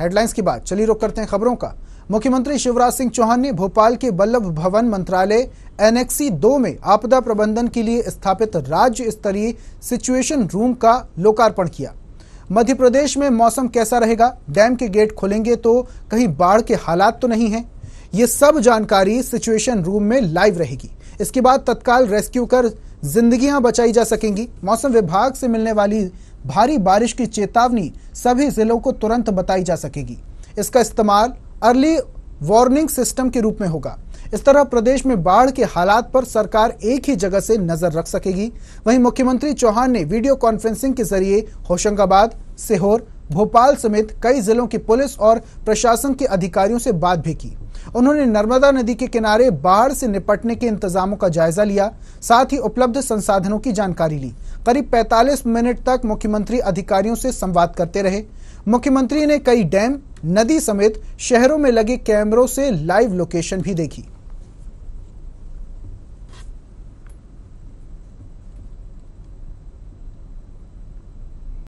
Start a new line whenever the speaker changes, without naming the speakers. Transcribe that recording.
headlines की बात चलिए रुक करते हैं खबरों का मुख्यमंत्री शिवराज सिंह चौहान ने भोपाल के बल्लभ भवन मंत्रालय एनएक्सी दो में आपदा प्रबंधन के लिए स्थापित राज्य स्तरीय सिचुएशन रूम का लोकार्पण किया मध्य प्रदेश में मौसम कैसा रहेगा डैम के गेट खोलेंगे तो कहीं बाढ़ के हालात तो नहीं है ये सब जानकारी सिचुएशन रूम में लाइव रहेगी इसके बाद तत्काल रेस्क्यू कर जिंदगियां बचाई जा सकेंगी मौसम विभाग से मिलने वाली भारी बारिश की चेतावनी सभी जिलों को तुरंत बताई जा सकेगी इसका इस्तेमाल अर्ली वार्निंग सिस्टम के रूप में होगा इस तरह प्रदेश में बाढ़ के हालात पर सरकार एक ही जगह से नजर रख सकेगी वहीं मुख्यमंत्री चौहान ने वीडियो कॉन्फ्रेंसिंग के जरिए होशंगाबाद सीहोर भोपाल समेत कई जिलों की पुलिस और प्रशासन के अधिकारियों से बात भी की उन्होंने नर्मदा नदी के किनारे बाढ़ से निपटने के इंतजामों का जायजा लिया साथ ही उपलब्ध संसाधनों की जानकारी ली करीब 45 मिनट तक मुख्यमंत्री अधिकारियों से संवाद करते रहे मुख्यमंत्री ने कई डैम नदी समेत शहरों में लगे कैमरों से लाइव लोकेशन भी देखी